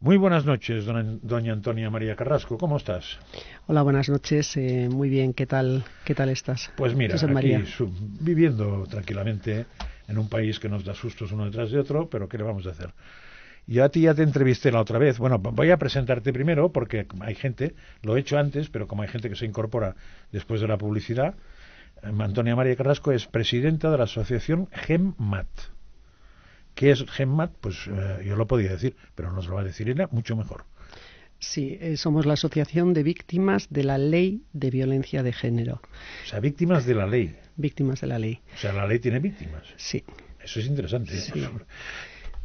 Muy buenas noches, doña Antonia María Carrasco. ¿Cómo estás? Hola, buenas noches. Eh, muy bien. ¿Qué tal? ¿Qué tal estás? Pues mira, aquí viviendo tranquilamente en un país que nos da sustos uno detrás de otro, pero ¿qué le vamos a hacer? Yo a ti ya te entrevisté la otra vez. Bueno, voy a presentarte primero porque hay gente, lo he hecho antes, pero como hay gente que se incorpora después de la publicidad, eh, Antonia María Carrasco es presidenta de la asociación GEMMAT. ¿Qué es GEMMAT? Pues eh, yo lo podía decir, pero nos lo va a decir Ina, mucho mejor. Sí, eh, somos la Asociación de Víctimas de la Ley de Violencia de Género. O sea, víctimas de la ley. Víctimas de la ley. O sea, la ley tiene víctimas. Sí. Eso es interesante. ¿eh?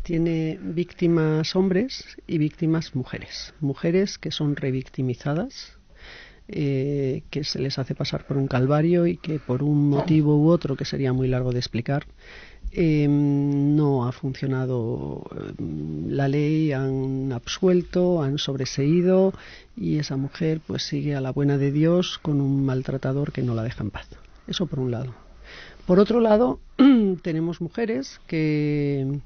Tiene víctimas hombres y víctimas mujeres. Mujeres que son revictimizadas, que se les hace pasar por un calvario y que por un motivo u otro que sería muy largo de explicar, Em, no ha funcionado em, la ley, han absuelto, han sobreseído y esa mujer pues sigue a la buena de Dios con un maltratador que no la deja en paz. Eso por un lado. Por otro lado, tenemos mujeres que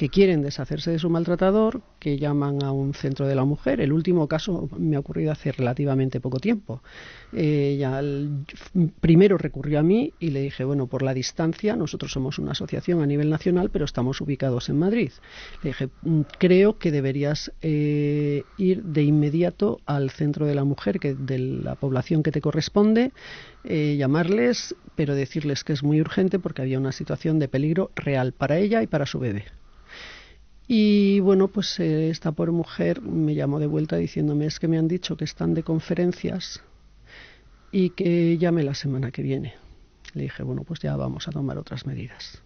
que quieren deshacerse de su maltratador, que llaman a un centro de la mujer. El último caso me ha ocurrido hace relativamente poco tiempo. Eh, ella primero recurrió a mí y le dije, bueno, por la distancia, nosotros somos una asociación a nivel nacional, pero estamos ubicados en Madrid. Le dije, mm, creo que deberías eh, ir de inmediato al centro de la mujer, que de la población que te corresponde, eh, llamarles, pero decirles que es muy urgente porque había una situación de peligro real para ella y para su bebé. Y bueno, pues eh, esta pobre mujer me llamó de vuelta diciéndome es que me han dicho que están de conferencias y que llame la semana que viene. Le dije, bueno, pues ya vamos a tomar otras medidas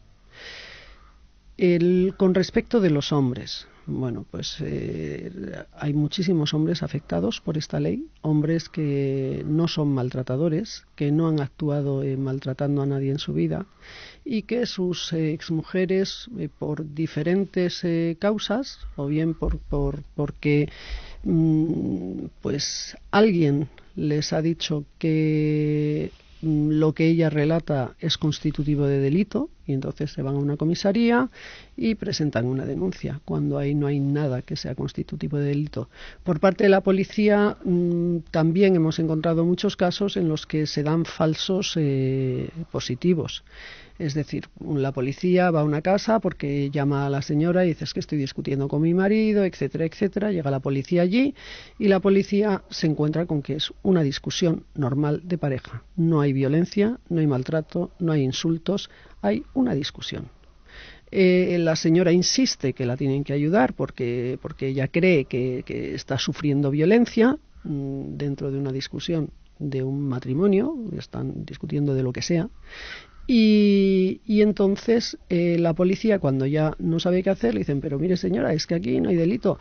con respecto de los hombres, bueno, pues eh, hay muchísimos hombres afectados por esta ley, hombres que no son maltratadores, que no han actuado eh, maltratando a nadie en su vida y que sus ex eh, exmujeres, por diferentes causas, o bien por, por porque mm, pues alguien les ha dicho que Mm, lo que ella relata es constitutivo de delito y entonces se van a una comisaría y presentan una denuncia cuando ahí no hay nada que sea constitutivo de delito. Por parte de la policía mm, también hemos encontrado muchos casos en los que se dan falsos eh, positivos. Es decir, la policía va a una casa porque llama a la señora y dice que estoy discutiendo con mi marido, etcétera, etcétera. Llega la policía allí y la policía se encuentra con que es una discusión normal de pareja. No hay violencia, no hay maltrato, no hay insultos, hay una discusión. Eh, la señora insiste que la tienen que ayudar porque, ella cree que está sufriendo violencia mm, dentro de una discusión de un matrimonio, están discutiendo de lo que sea, y, entonces eh, la policía, cuando ya no sabe qué hacer, le dicen, pero mire señora, es que aquí no hay delito.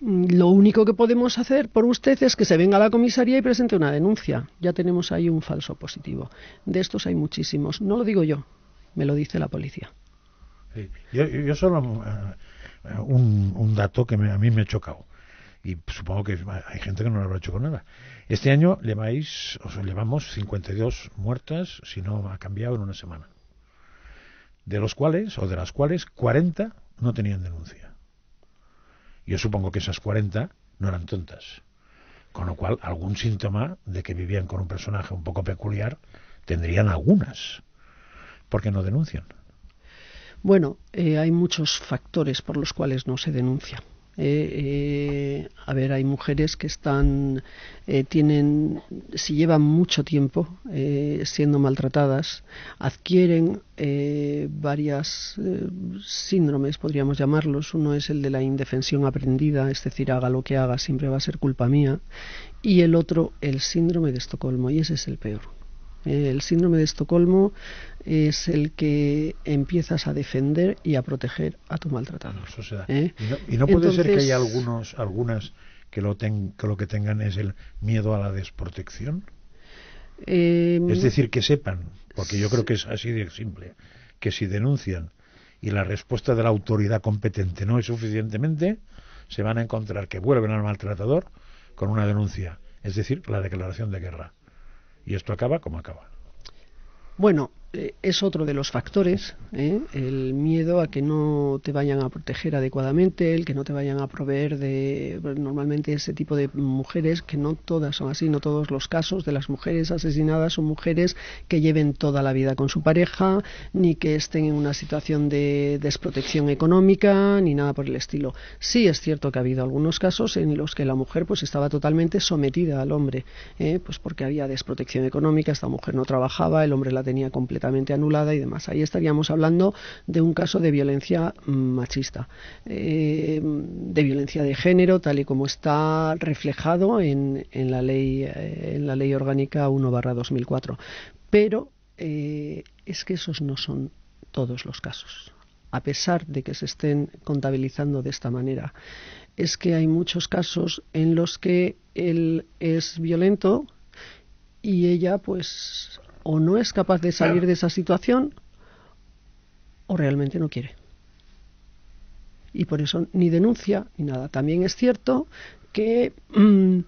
Mm, lo único que podemos hacer por usted es que se venga a la comisaría y presente una denuncia. Ya tenemos ahí un falso positivo. De estos hay muchísimos. No lo digo yo, me lo dice la policía. Yo, solo eh, un, dato que a mí me ha chocado. Y supongo que hay gente que no lo habrá hecho con nada. Este año os llevamos 52 muertas, si no ha cambiado en una semana. De los cuales, o de las cuales, 40 no tenían denuncia. Yo supongo que esas 40 no eran tontas. Con lo cual, algún síntoma de que vivían con un personaje un poco peculiar tendrían algunas. porque no denuncian? Bueno, eh, hay muchos factores por los cuales no se denuncia. Eh, eh, a ver, hay mujeres que están, eh, tienen, si llevan mucho tiempo siendo maltratadas, adquieren varias síndromes, podríamos llamarlos. Uno es el de la indefensión aprendida, es decir, haga lo que haga, siempre va a ser culpa mía. Y el otro, el síndrome de Estocolmo, y ese es el peor. El síndrome de Estocolmo es el que empiezas a defender y a proteger a tu maltratador. ¿eh? Y no, puede ser que haya algunos, algunas que lo, que lo que tengan es el miedo a la desprotección. Em, es decir, que sepan, porque yo creo que es así de simple, que si denuncian y la respuesta de la autoridad competente no es suficientemente, se van a encontrar que vuelven al maltratador con una denuncia, es decir, la declaración de guerra. Y esto acaba como acaba. Bueno, eh, es otro de los factores, ¿eh? el miedo a que no te vayan a proteger adecuadamente, el que no te vayan a proveer de normalmente ese tipo de mujeres, que no todas son así, no todos los casos de las mujeres asesinadas son mujeres que lleven toda la vida con su pareja, ni que estén en una situación de desprotección económica, ni nada por el estilo. Sí es cierto que ha habido algunos casos en los que la mujer pues estaba totalmente sometida al hombre, ¿eh? pues porque había desprotección económica, esta mujer no trabajaba, el hombre la tenía completamente completamente anulada y demás. Ahí estaríamos hablando de un caso de violencia mm, machista, eh, de violencia de género, tal y como está reflejado en, en la, ley, eh, en la ley orgánica 1-2004. Pero eh, es que esos no son todos los casos a pesar de que se estén contabilizando de esta manera, es que hay muchos casos en los que él es violento y ella pues o no es capaz de salir de esa situación o realmente no quiere. Y por eso ni denuncia ni nada. También es cierto que mm,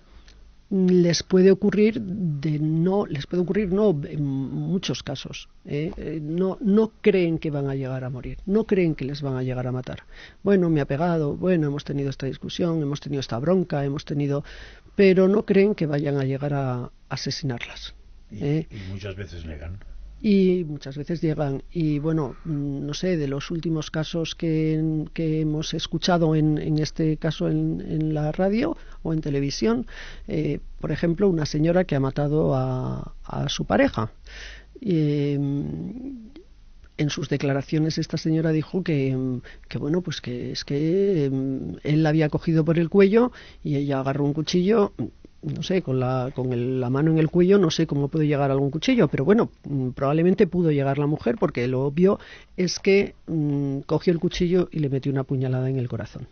les puede ocurrir de no les puede ocurrir no en muchos casos ¿eh? Eh, no no creen que van a llegar a morir no creen que les van a llegar a matar bueno me ha pegado bueno hemos tenido esta discusión hemos tenido esta bronca hemos tenido pero no creen que vayan a llegar a asesinarlas eh, y, muchas veces llegan. Y muchas veces llegan. Y bueno, mm, no sé, de los últimos casos que, hemos escuchado, en, este caso en, la radio o en televisión, eh, por ejemplo, una señora que ha matado a, su pareja. Mm, en sus declaraciones esta señora dijo que, mm, que, bueno pues que es que él la había cogido por el cuello y ella agarró un cuchillo no sé, con, la, con la mano en el cuello, no sé cómo puede llegar algún cuchillo, pero bueno, mm, probablemente pudo llegar la mujer porque lo obvio es que mm, cogió el cuchillo y le metió una puñalada en el corazón.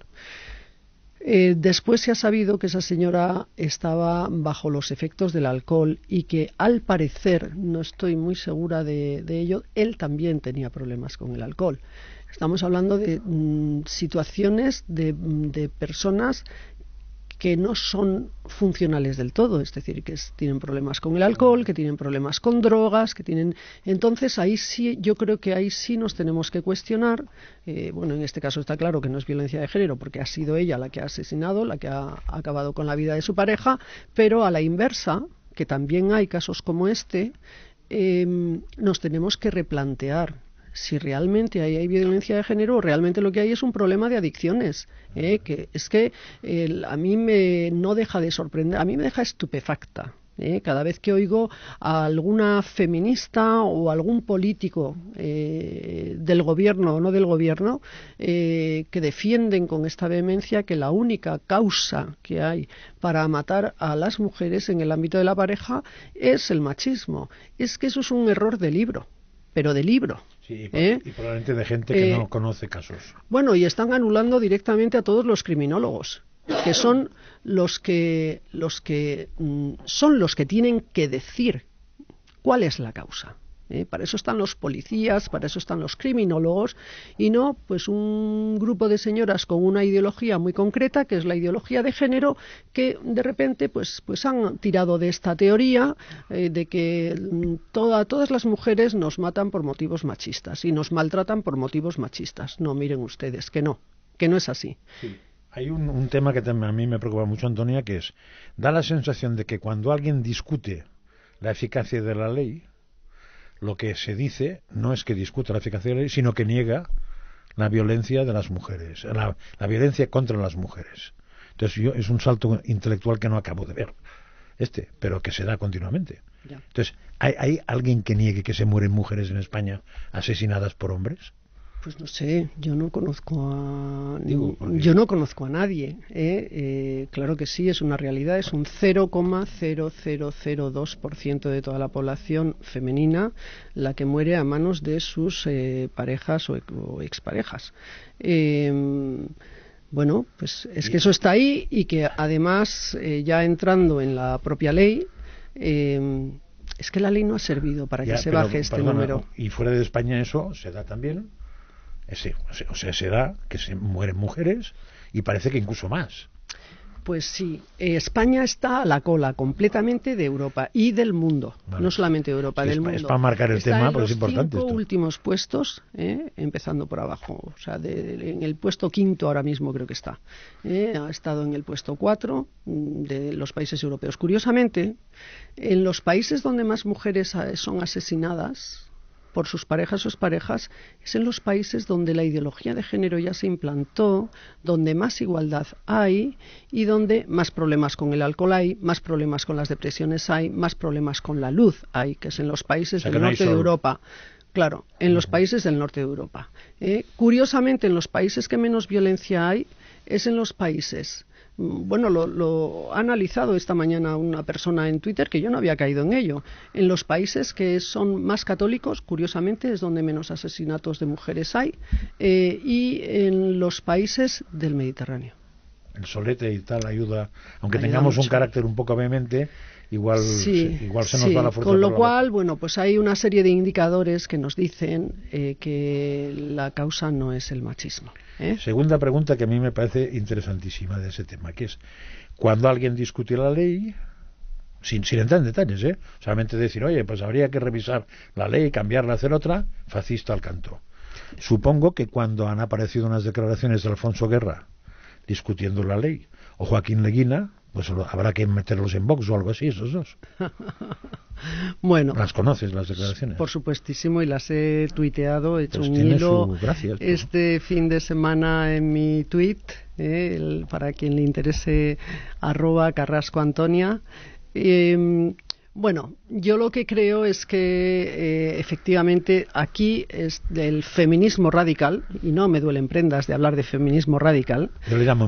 Eh, después se ha sabido que esa señora estaba bajo los efectos del alcohol y que al parecer, no estoy muy segura de, ello, él también tenía problemas con el alcohol. Estamos hablando de mm, situaciones de, personas que no son funcionales del todo, es decir, que tienen problemas con el alcohol, que tienen problemas con drogas, que tienen... Entonces, ahí sí, yo creo que ahí sí nos tenemos que cuestionar, eh, bueno, en este caso está claro que no es violencia de género, porque ha sido ella la que ha asesinado, la que ha acabado con la vida de su pareja, pero a la inversa, que también hay casos como este, em, nos tenemos que replantear si realmente hay, violencia de género, ...o realmente lo que hay es un problema de adicciones. ¿eh? Que es que a mí me no deja de sorprender, a mí me deja estupefacta. ¿eh? Cada vez que oigo a alguna feminista o algún político eh, del gobierno o no del gobierno que defienden con esta vehemencia que la única causa que hay para matar a las mujeres en el ámbito de la pareja es el machismo. Es que eso es un error de libro, pero de libro. ¿Eh? y, probablemente de gente que eh, no conoce casos. Bueno, y están anulando directamente a todos los criminólogos, que son los que, los que, mm, son los que tienen que decir cuál es la causa. ¿eh? Para eso están los policías, para eso están los criminólogos y no pues un grupo de señoras con una ideología muy concreta, que es la ideología de género, que de repente pues, pues han tirado de esta teoría eh, de que mm, todas las mujeres nos matan por motivos machistas y nos maltratan por motivos machistas. No, miren ustedes, que no, que no es así. Hay un, un, tema que a mí me preocupa mucho, Antonia, que es, da la sensación de que cuando alguien discute la eficacia de la ley, lo que se dice no es que discuta la eficacia de la ley, sino que niega la violencia de las mujeres, la, violencia contra las mujeres. Entonces yo, es un salto intelectual que no acabo de ver, este, pero que se da continuamente. Entonces, ¿hay, ¿hay alguien que niegue que se mueren mujeres en España asesinadas por hombres? Pues no sé, yo no conozco a yo no conozco a nadie. ¿eh? Eh, claro que sí, es una realidad, es un 0,0002% de toda la población femenina la que muere a manos de sus eh, parejas o, exparejas. Em, bueno, pues es que eso está ahí y que además ya entrando en la propia ley em, es que la ley no ha servido para que se baje este número. Y fuera de España eso se da también o sea, se da que se mueren mujeres y parece que incluso más. Pues sí, eh, España está a la cola completamente de Europa y del mundo, no solamente de Europa, del mundo. Es para marcar el tema, pero es importante. Los últimos puestos, eh, empezando por abajo, o sea, en el puesto quinto ahora mismo creo que está. Eh, ha estado en el puesto cuatro mm, de los países europeos. Curiosamente, en los países donde más mujeres ah, son asesinadas, por sus parejas o parejas, es en los países donde la ideología de género ya se implantó, donde más igualdad hay y donde más problemas con el alcohol hay, más problemas con las depresiones hay, más problemas con la luz hay, que es en los países del norte de Europa. Claro, en los países del norte de Europa. Eh, curiosamente, en los países que menos violencia hay es en los países bueno, lo, ha analizado esta mañana una persona en Twitter que yo no había caído en ello. En los países que son más católicos, curiosamente, es donde menos asesinatos de mujeres hay, eh, y en los países del Mediterráneo. El solete y tal ayuda, aunque tengamos un carácter un poco vehemente, igual, igual se nos va la Sí, Con lo cual, bueno, pues hay una serie de indicadores que nos dicen eh, que la causa no es el machismo. ¿eh? Segunda pregunta que a mí me parece interesantísima de ese tema, que es, cuando alguien discute la ley, sin, sin entrar en detalles, ¿eh? solamente decir, oye, pues habría que revisar la ley, cambiarla, hacer otra, fascista al canto. Supongo que cuando han aparecido unas declaraciones de Alfonso Guerra discutiendo la ley, o Joaquín Leguina, pues habrá que meterlos en box o algo así, esos dos. bueno. Las conoces, las declaraciones. Por supuestísimo, y las he tuiteado, he hecho pues un hilo este fin de semana en mi tweet, eh, para quien le interese, arroba carrasco antonia. Em, bueno, yo lo que creo es que eh, efectivamente aquí es del feminismo radical, y no me duelen prendas de hablar de feminismo radical. Yo le llamo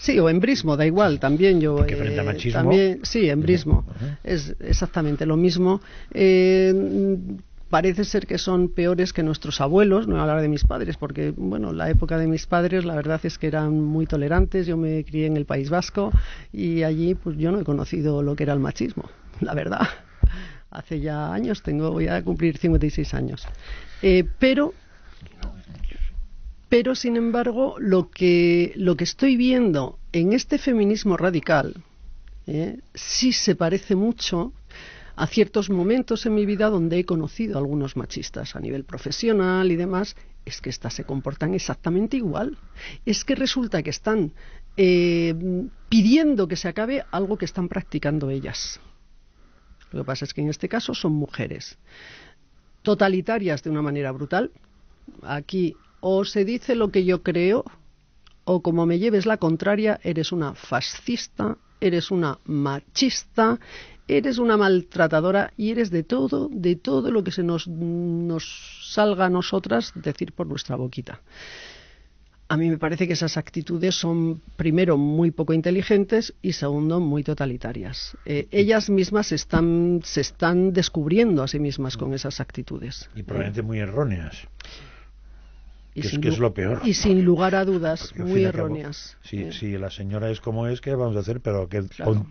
Sí, o embrismo, da igual, también yo... Eh, machismo... También, sí, embrismo, es exactamente lo mismo. Eh, parece ser que son peores que nuestros abuelos, no voy hablar de mis padres, porque bueno, la época de mis padres la verdad es que eran muy tolerantes, yo me crié en el País Vasco y allí pues yo no he conocido lo que era el machismo, la verdad. Hace ya años, tengo voy a cumplir 56 años. Eh, pero pero, sin embargo, lo que, lo que estoy viendo en este feminismo radical ¿eh? sí se parece mucho a ciertos momentos en mi vida donde he conocido a algunos machistas a nivel profesional y demás, es que estas se comportan exactamente igual. Es que resulta que están eh, pidiendo que se acabe algo que están practicando ellas. Lo que pasa es que en este caso son mujeres totalitarias de una manera brutal. Aquí o se dice lo que yo creo, o como me lleves la contraria, eres una fascista, eres una machista, eres una maltratadora y eres de todo, de todo lo que se nos, nos salga a nosotras decir por nuestra boquita. A mí me parece que esas actitudes son, primero, muy poco inteligentes y, segundo, muy totalitarias. Eh, ellas mismas se están descubriendo a sí mismas con mm. esas actitudes. Y probablemente eh, muy erróneas. Y sin, es, lo peor. Y sin lugar a dudas, muy erróneas. Eh. si, la señora es como es, ¿qué vamos a hacer? Pero que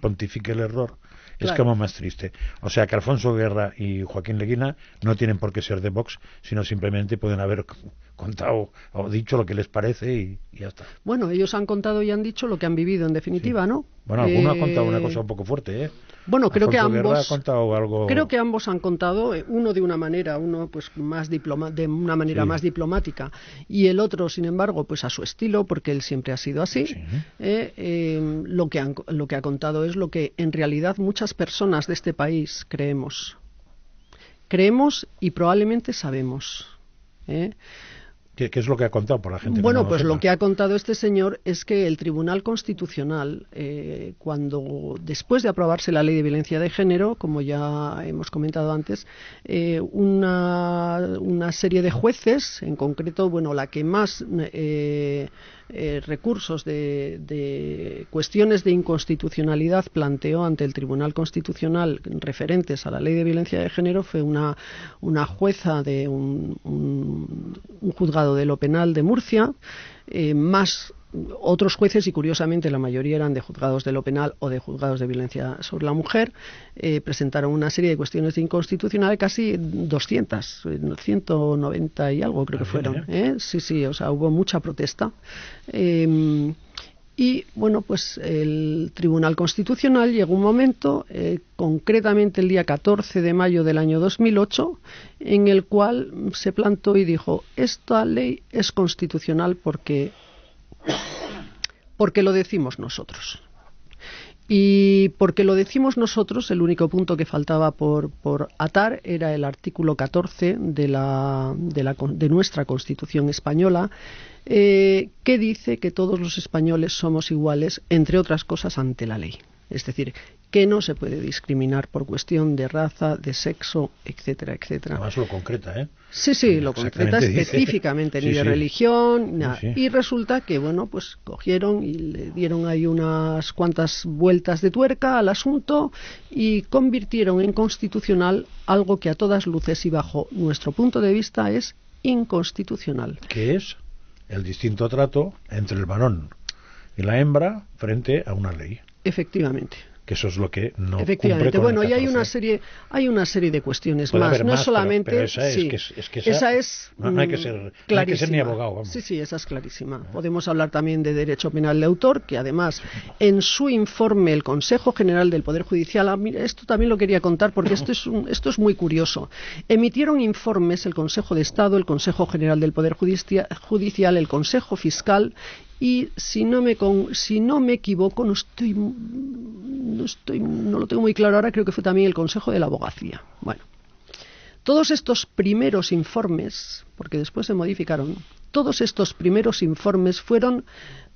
pontifique el error. Es como más triste. O sea, que Alfonso Guerra y Joaquín Leguina no tienen por qué ser de Vox, sino simplemente pueden haber contado o dicho lo que les parece y, ya está. Bueno, ellos han contado y han dicho lo que han vivido, en definitiva, ¿no? Bueno, alguno ha eh, contado una cosa un poco fuerte, ¿eh? Bueno, creo que ambos. Creo que ambos han contado, eh, uno de una manera, uno pues más diploma, de una manera más diplomática, y el otro, sin embargo, pues a su estilo, porque él siempre ha sido así. Eh, em, lo que lo que ha contado es lo que en realidad muchas personas de este país creemos, creemos y probablemente sabemos. ¿eh? ¿Qué, es lo que ha contado por la gente? Bueno, pues lo que ha contado este señor es que el Tribunal Constitucional, eh, cuando después de aprobarse la ley de violencia de género, como ya hemos comentado antes, eh, una, serie de jueces, en concreto, bueno, la que más eh, eh, recursos de, cuestiones de inconstitucionalidad planteó ante el Tribunal Constitucional referentes a la ley de violencia de género fue una, una jueza de un, juzgado de lo penal de Murcia, eh, más otros jueces, y curiosamente la mayoría eran de juzgados de lo penal o de juzgados de violencia sobre la mujer, eh, presentaron una serie de cuestiones de inconstitucional, casi 200, 190 eh, y algo creo que fueron. ¿eh? Sí, sí, o sea, hubo mucha protesta. Em, y bueno, pues el Tribunal Constitucional llegó un momento, concretamente el día 14 de mayo del año 2008, en el cual se plantó y dijo, esta ley es constitucional porque porque lo decimos nosotros. Y porque lo decimos nosotros, el único punto que faltaba por, por atar era el artículo 14 de, la, de, nuestra Constitución española, eh, que dice que todos los españoles somos iguales, entre otras cosas, ante la ley. Es decir, que no se puede discriminar por cuestión de raza, de sexo, etcétera, etcétera. Más lo concreta, ¿eh? Sí, sí, lo concreta específicamente, ni de religión, y resulta que, bueno, pues cogieron y le dieron ahí unas cuantas vueltas de tuerca al asunto y convirtieron en constitucional algo que a todas luces y bajo nuestro punto de vista es inconstitucional. Que es el distinto trato entre el varón y la hembra frente a una ley. Efectivamente que eso es lo que no efectivamente cumple con bueno y hay una serie hay una serie de cuestiones más no solamente esa es, sí, que esa, es mm, no, hay que ser, ni abogado sí sí esa es clarísima podemos hablar también de derecho penal de autor que además en su informe el Consejo General del Poder Judicial ah, esto también lo quería contar porque esto es un, esto es muy curioso emitieron informes el Consejo de Estado el Consejo General del Poder Judicial el Consejo Fiscal y si no me, si no me equivoco, no estoy, no no lo tengo muy claro ahora, creo que fue también el Consejo de la Abogacía. Bueno, todos estos primeros informes, porque después se modificaron, todos estos primeros informes fueron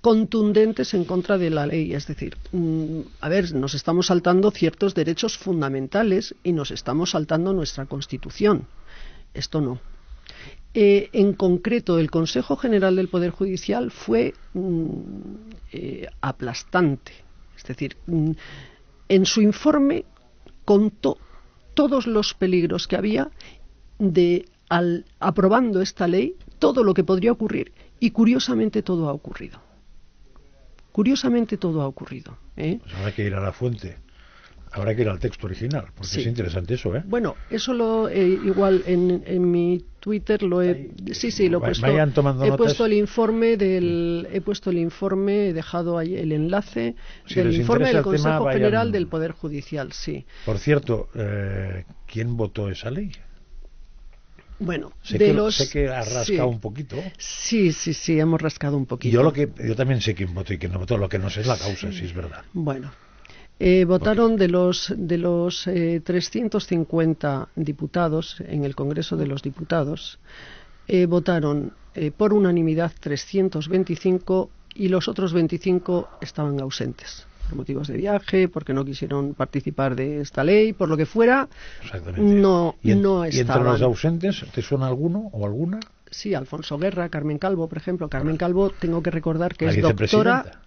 contundentes en contra de la ley. Es decir, mm, a ver, nos estamos saltando ciertos derechos fundamentales y nos estamos saltando nuestra Constitución. Esto no. Eh, en concreto el Consejo General del Poder Judicial fue mm, eh, aplastante. Es decir, mm, en su informe contó todos los peligros que había de, al, aprobando esta ley, todo lo que podría ocurrir y curiosamente todo ha ocurrido. Curiosamente todo ha ocurrido. ¿eh? Pues hay que ir a la fuente. Habrá que ir al texto original, porque es interesante eso, ¿eh? Bueno, eso lo eh, igual en, en, mi Twitter lo he sí sí lo he puesto. Vayan tomando he puesto el informe del he puesto el informe he dejado ahí el enlace si del informe del Consejo General del Poder Judicial, sí. Por cierto, eh, ¿quién votó esa ley? Bueno, sé de que, los... sé que rascado un poquito. Sí, sí, sí, hemos rascado un poquito. Yo lo que yo también sé quién votó y quién no votó, lo que no sé es la causa, sí. si es verdad. Bueno, eh, votaron de los, de los 350 eh, diputados en el Congreso de los Diputados, eh, votaron por unanimidad 325 y los otros 25 estaban ausentes por motivos de viaje, porque no quisieron participar de esta ley, por lo que fuera, no, no estaban. ¿Y entre los ausentes te suena alguno o alguna? Sí, Alfonso Guerra, Carmen Calvo, por ejemplo. Carmen Calvo, tengo que recordar que es doctora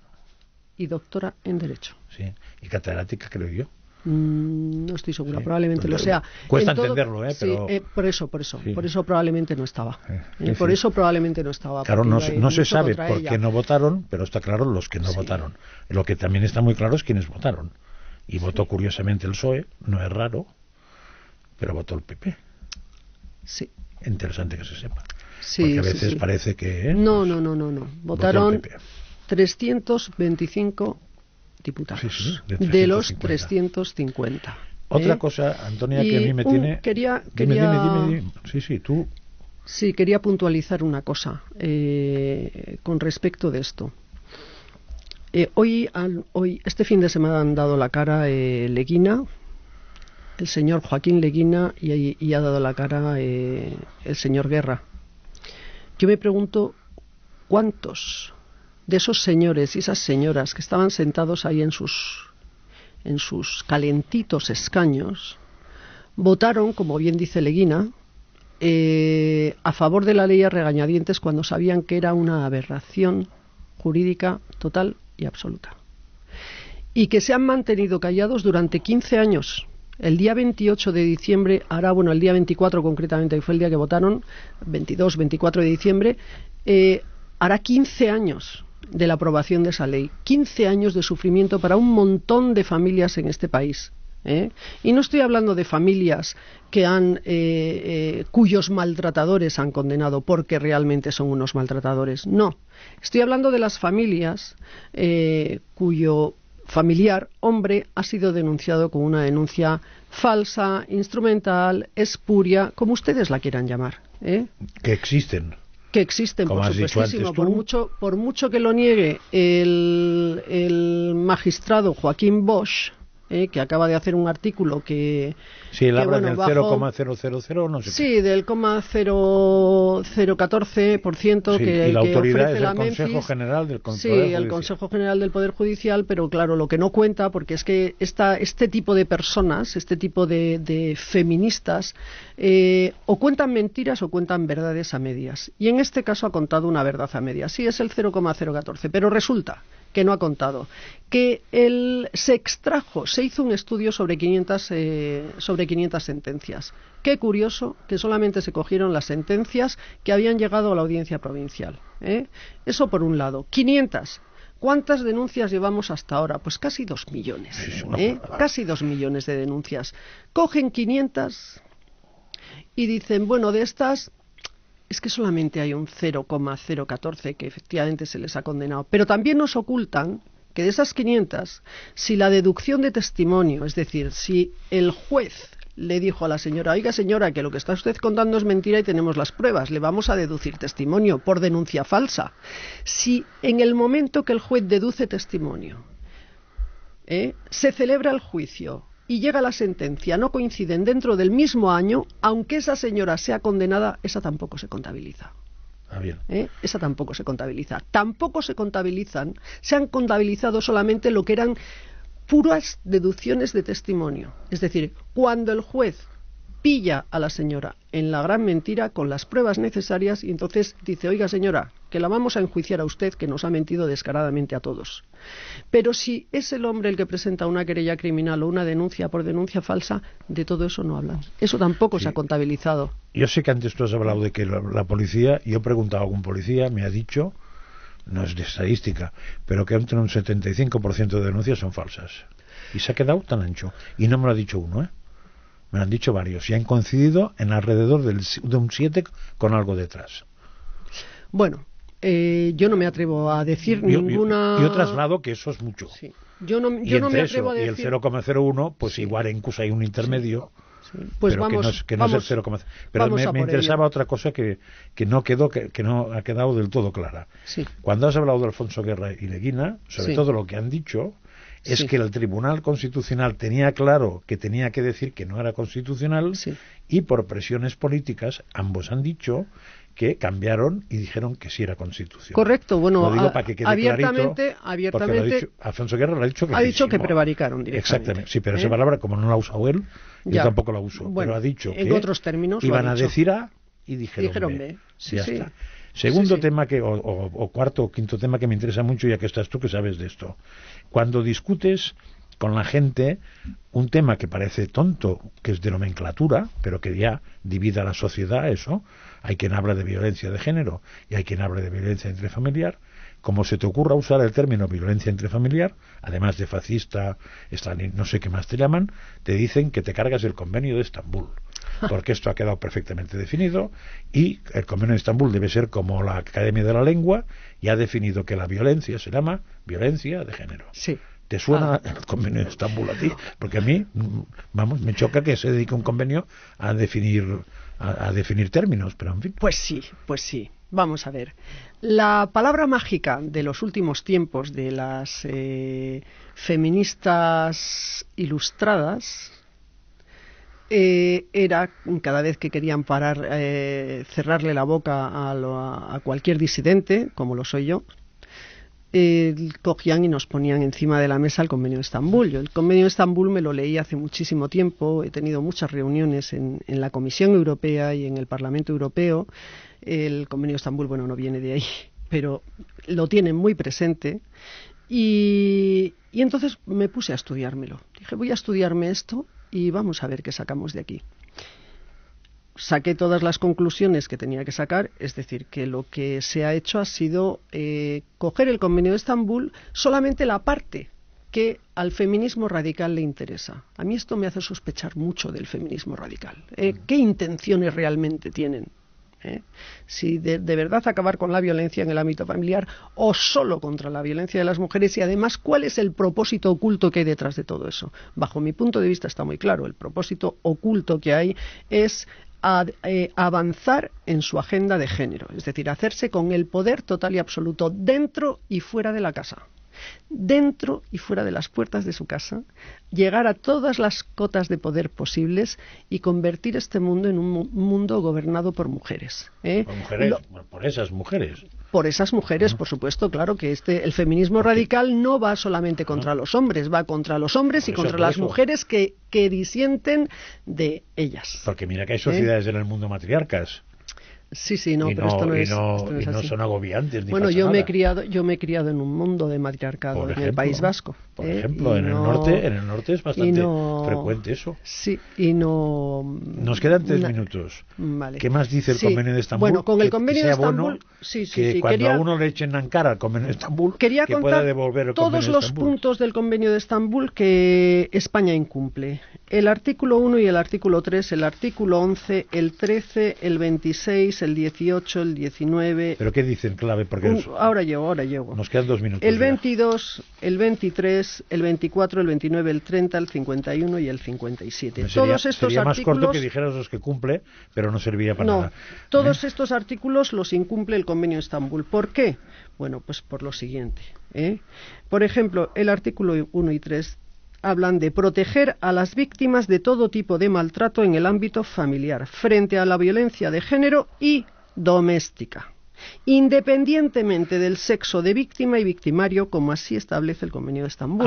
y doctora en Derecho. Sí, y catedrática, creo yo. no estoy segura, probablemente lo sea. Cuesta entenderlo, ¿eh? Pero... por eso, por eso, por eso probablemente no estaba. por eso probablemente no estaba. Claro, no, se, sabe por qué no votaron, pero está claro los que no votaron. Lo que también está muy claro es quienes votaron. Y votó curiosamente el PSOE, no es raro, pero votó el PP. Sí. Interesante que se sepa. Sí, Porque a veces parece que... no, no, no, no, no. Votaron... 325 diputados de, los 350. Otra ¿Eh? cosa, Antonia, que a mí me tiene. Quería, sí, sí, tú. Sí, quería puntualizar una cosa eh, con respecto de esto. Eh, hoy, hoy, este fin de semana han dado la cara Leguina, el señor Joaquín Leguina, y, y ha dado la cara el señor Guerra. Yo me pregunto cuántos de esos señores y esas señoras que estaban sentados ahí en sus, en sus calentitos escaños, votaron, como bien dice Leguina, eh, a favor de la ley a regañadientes cuando sabían que era una aberración jurídica total y absoluta. Y que se han mantenido callados durante 15 años. El día 28 de diciembre, ahora, bueno, el día 24 concretamente, fue el día que votaron, 22, 24 de diciembre, eh, hará 15 años de la aprobación de esa ley. 15 años de sufrimiento para un montón de familias en este país. ¿eh? Y no estoy hablando de familias que han, eh, eh, cuyos maltratadores han condenado porque realmente son unos maltratadores. No. Estoy hablando de las familias cuyo familiar hombre ha sido denunciado con una denuncia falsa, instrumental, espuria, como ustedes la quieran llamar. Que existen que existen, por supuestísimo. Por mucho, por mucho que lo niegue el magistrado Joaquín Bosch, eh, que acaba de hacer un artículo que... Sí, él habla del 0,000, no sé. Sí, del 0,014% que, y la que ofrece el Consejo General del Poder Sí, Judicial. el Consejo General del Poder Judicial, pero claro, lo que no cuenta, porque es que esta, este tipo de personas, este tipo de, feministas, eh, o cuentan mentiras o cuentan verdades a medias. Y en este caso ha contado una verdad a medias. Sí, es el 0,014, pero resulta que no ha contado que él se extrajo, se hizo un estudio sobre 500, eh, sobre 500 sentencias. Qué curioso que solamente se cogieron las sentencias que habían llegado a la audiencia provincial. ¿eh? Eso por un lado. 500. ¿Cuántas denuncias llevamos hasta ahora? Pues casi dos millones. ¿eh? Casi dos millones de denuncias. Cogen 500 y dicen, bueno, de estas es que solamente hay un 0,014 que efectivamente se les ha condenado. Pero también nos ocultan que de esas 500, si la deducción de testimonio, es decir, si el juez le dijo a la señora, oiga señora, que lo que está usted contando es mentira y tenemos las pruebas, le vamos a deducir testimonio por denuncia falsa. Si en el momento que el juez deduce testimonio, ¿eh? se celebra el juicio, y llega la sentencia, no coinciden dentro del mismo año, aunque esa señora sea condenada, esa tampoco se contabiliza. Ah, bien. ¿Eh? Esa tampoco se contabiliza. Tampoco se contabilizan, se han contabilizado solamente lo que eran puras deducciones de testimonio. Es decir, cuando el juez pilla a la señora en la gran mentira con las pruebas necesarias y entonces dice, oiga señora, que la vamos a enjuiciar a usted que nos ha mentido descaradamente a todos. Pero si es el hombre el que presenta una querella criminal o una denuncia por denuncia falsa, de todo eso no hablan. Eso tampoco se ha contabilizado. Yo sé que antes tú has hablado de que la, la policía, yo he preguntado a algún policía, me ha dicho, no es de estadística, pero que entre un 75% de denuncias son falsas. Y se ha quedado tan ancho. Y no me lo ha dicho uno, ¿eh? han dicho varios y han coincidido en alrededor del, de un 7 con algo detrás. Bueno, eh, yo no me atrevo a decir ninguna. Yo, traslado que eso es mucho. Yo no, no me atrevo a decir. Y el 0,01, pues igual en hay un intermedio. Pues pero que no es, el Pero me, me interesaba otra cosa que, que no quedó, que, que, no ha quedado del todo clara. Cuando has hablado de Alfonso Guerra y Leguina, sobre todo lo que han dicho, es que el Tribunal Constitucional tenía claro que tenía que decir que no era constitucional y por presiones políticas ambos han dicho que cambiaron y dijeron que sí era constitucional. Correcto, bueno, abiertamente, ha dicho, Alfonso Guerra lo ha dicho que ha dicho que prevaricaron directamente. Exactamente, sí, pero esa ¿eh? palabra como no la usa él, yo tampoco la uso, bueno, pero ha dicho en que otros términos iban a decir a y dijeron, B. Sí, Segundo tema que, o, cuarto o quinto tema que me interesa mucho, ya que estás tú que sabes de esto. Cuando discutes con la gente un tema que parece tonto, que es de nomenclatura, pero que ya divida a la sociedad eso, hay quien habla de violencia de género y hay quien habla de violencia intrafamiliar, como se te ocurra usar el término violencia intrafamiliar, además de fascista, no sé qué más te llaman, te dicen que te cargas el convenio de Estambul porque esto ha quedado perfectamente definido, y el Convenio de Estambul debe ser como la Academia de la Lengua, y ha definido que la violencia se llama violencia de género. Sí. ¿Te suena ah. el convenio de Estambul a ti? Porque a mí, vamos, me choca que se dedique un convenio a definir, a, definir términos, pero en fin. Pues sí, pues sí. Vamos a ver. La palabra mágica de los últimos tiempos de las eh, feministas ilustradas, eh, era cada vez que querían parar, eh, cerrarle la boca a, a, cualquier disidente, como lo soy yo, eh, cogían y nos ponían encima de la mesa el convenio de Estambul. Yo el convenio de Estambul me lo leí hace muchísimo tiempo, he tenido muchas reuniones en, en la Comisión Europea y en el Parlamento Europeo. El convenio de Estambul, bueno, no viene de ahí, pero lo tienen muy presente. Y, y entonces me puse a estudiármelo. Dije, voy a estudiarme esto y vamos a ver qué sacamos de aquí. Saqué todas las conclusiones que tenía que sacar, es decir, que lo que se ha hecho ha sido eh, coger el convenio de Estambul solamente la parte que al feminismo radical le interesa. A mí esto me hace sospechar mucho del feminismo radical. Eh, mm. ¿Qué intenciones realmente tienen ¿eh? si de, verdad acabar con la violencia en el ámbito familiar o solo contra la violencia de las mujeres y además cuál es el propósito oculto que hay detrás de todo eso. Bajo mi punto de vista está muy claro, el propósito oculto que hay es eh, avanzar en su agenda de género, es decir, hacerse con el poder total y absoluto dentro y fuera de la casa dentro y fuera de las puertas de su casa, llegar a todas las cotas de poder posibles y convertir este mundo en un mundo gobernado por mujeres. ¿eh? Por esas mujeres. Por esas mujeres, por supuesto, claro que este el feminismo radical no va solamente contra los hombres, va contra los hombres y contra las mujeres que, que disienten de ellas. Porque mira que hay ¿Eh? sociedades en el mundo matriarcas. Sí, sí, no, pero esto no, es, no son agobiantes. bueno, yo me he criado, yo me he criado en un mundo de matriarcado en el País Vasco. Por ¿eh? ejemplo, en el norte, en el norte es bastante frecuente eso. Sí, y no. Nos quedan tres minutos. ¿Qué más dice el Convenio de Estambul? Bueno, con el Convenio que, de Estambul, que cuando a uno le echen a Ankara el Convenio de Estambul, quería que pueda devolver todos los puntos del Convenio de Estambul que España incumple el artículo 1 y el artículo 3, el artículo 11, el 13, el 26, el 18, el 19. ¿Pero qué dicen clave? Ahora llego, ahora llego. Nos quedan dos minutos. El 22, el 23, el 24, el 29, el 30, el 51 y el 57. sería, todos estos más corto que dijeras los que cumple, pero no serviría para no, nada. Todos ¿eh? estos artículos los incumple el Convenio de Estambul. ¿Por qué? Bueno, pues por lo siguiente. ¿eh? Por ejemplo, el artículo 1 y 3 hablan de proteger a las víctimas de todo tipo de maltrato en el ámbito familiar, frente a la violencia de género y doméstica independientemente del sexo de víctima y victimario, como así establece el Convenio de Estambul.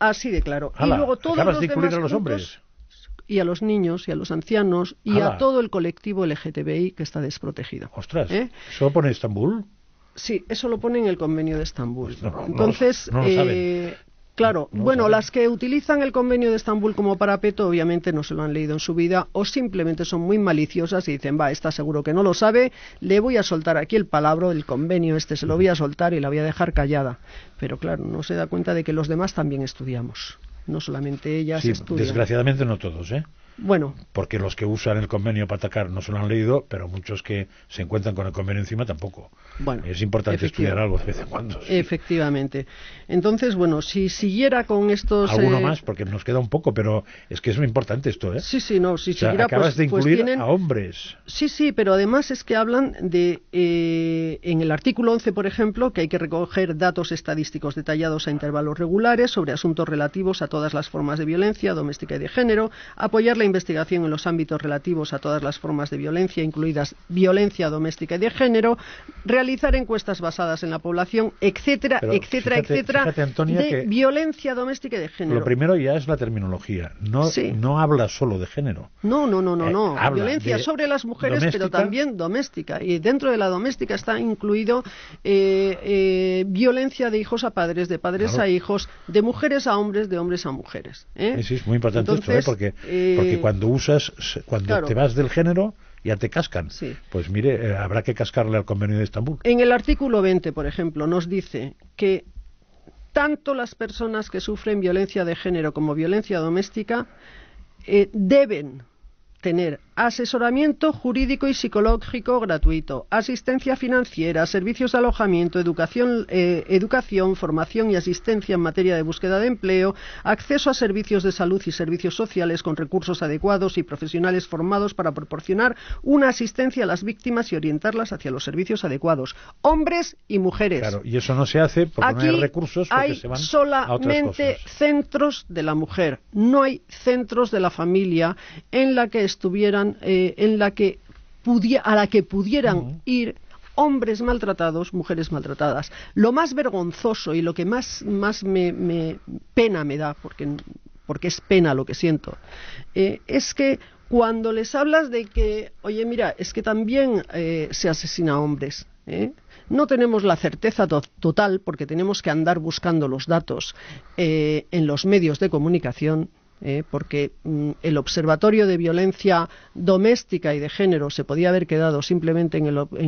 Así de claro. y luego todos los a los hombres y a los niños y a los ancianos y a todo el colectivo LGTBI que está desprotegido. Ostras, ¿Eh? ¿eso pone Estambul? Sí, eso lo pone en el convenio de Estambul. Pues Entonces, eh, Claro, bueno, las que utilizan el convenio de Estambul como parapeto obviamente no se lo han leído en su vida o simplemente son muy maliciosas y dicen, va, está seguro que no lo sabe, le voy a soltar aquí el palabra del convenio, este se lo voy a soltar y la voy a dejar callada. Pero claro, no se da cuenta de que los demás también estudiamos, no solamente ellas sí, estudian. Desgraciadamente no todos, ¿eh? Bueno. Porque los que usan el convenio para atacar no se lo han leído, pero muchos que se encuentran con el convenio encima tampoco. Bueno. Es importante estudiar algo de vez en cuando. Efectivamente. Entonces, bueno, si siguiera con estos. Alguno eh, más, porque nos queda un poco, pero es que es muy importante esto, ¿eh? Sí, sí, no. acabas pues, de pues incluir a hombres. Sí, sí, pero además es que hablan de. Eh, en el artículo 11, por ejemplo, que hay que recoger datos estadísticos detallados a intervalos regulares sobre asuntos relativos a todas las formas de violencia doméstica y de género, apoyar investigación en los ámbitos relativos a todas las formas de violencia, incluidas violencia doméstica y de género, realizar encuestas basadas en la población, etcétera, etcétera, etcétera, de violencia doméstica y de género. Lo primero ya es la terminología. No, no habla solo de género. No, no, no, no, eh, no. violencia sobre las mujeres, pero también doméstica. Y dentro de la doméstica está incluido eh, eh, violencia de hijos a padres, de padres a hijos, de mujeres a hombres, de hombres a mujeres. Sí, sí, es muy importante esto, porque, porque cuando usas, cuando te vas del género, ya te cascan. Pues mire, eh, habrá que cascarle al convenio de Estambul. En el artículo 20, por ejemplo, nos dice que tanto las personas que sufren violencia de género como violencia doméstica eh, deben tener asesoramiento jurídico y psicológico gratuito, asistencia financiera, servicios de alojamiento, eh, educación, formación y asistencia en materia de búsqueda de empleo, acceso a servicios de salud y servicios sociales con recursos adecuados y profesionales formados para proporcionar una asistencia a las víctimas y orientarlas hacia los servicios adecuados, hombres y mujeres. Claro, y eso no se hace porque hay recursos. Porque se van solamente centros de la mujer, no hay centros de la familia en la que estuvieran eh, en la que a la que pudieran ir hombres maltratados, mujeres maltratadas. Lo más vergonzoso y lo que más, me, pena me da, porque, es pena lo que siento, eh, es que cuando les hablas de que, oye, mira, es que también eh, se asesina a hombres, No tenemos la certeza total porque tenemos que andar buscando los datos en los medios de comunicación, eh, porque mm, el Observatorio de Violencia Doméstica y de Género se podía haber quedado simplemente en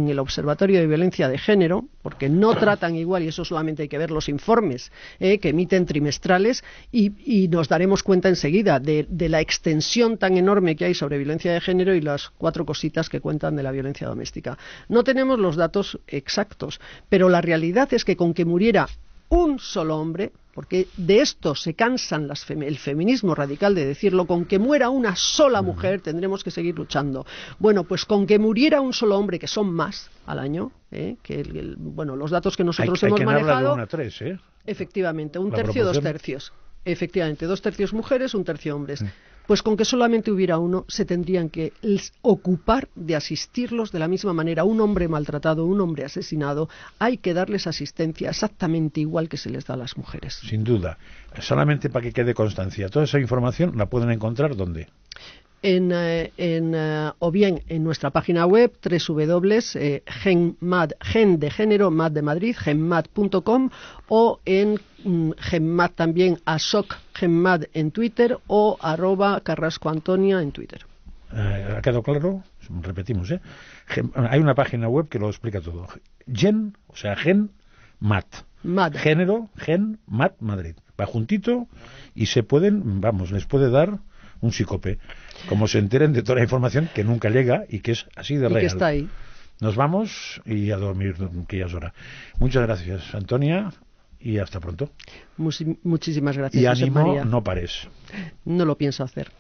el, Observatorio de Violencia de Género, porque no tratan igual, y eso solamente hay que ver los informes eh, que emiten trimestrales, y, nos daremos cuenta enseguida de, la extensión tan enorme que hay sobre violencia de género y las cuatro cositas que cuentan de la violencia doméstica. No tenemos los datos exactos, pero la realidad es que con que muriera un solo hombre, porque de esto se cansan el feminismo radical de decirlo, con que muera una sola mujer tendremos que seguir luchando. Bueno, pues con que muriera un solo hombre, que son más al año, ¿eh? que bueno, los datos que nosotros hemos manejado... ¿eh? Efectivamente, un tercio, dos tercios. Efectivamente, dos tercios mujeres, un tercio hombres. Pues con que solamente hubiera uno, se tendrían que ocupar de asistirlos de la misma manera. Un hombre maltratado, un hombre asesinado, hay que darles asistencia exactamente igual que se les da a las mujeres. Sin duda. Solamente para que quede constancia. Toda esa información la pueden encontrar ¿dónde? Eh, eh, o bien en nuestra página web eh, genmad gen de género, mad de Madrid, genmad.com o en mm, genmad también a genmad en Twitter o arroba carrasco antonia en Twitter. ¿Ha quedado claro? Repetimos, ¿eh? hay una página web que lo explica todo. Gen, o sea, gen, Género, gen, Madrid. Va juntito y se pueden, vamos, les puede dar un psicope. como se enteren de toda la información que nunca llega y que es así de y real. Que está ahí. Nos vamos y a dormir, que ya Muchas gracias, Antonia, y hasta pronto. muchísimas gracias. Y ánimo, no pares. No lo pienso hacer.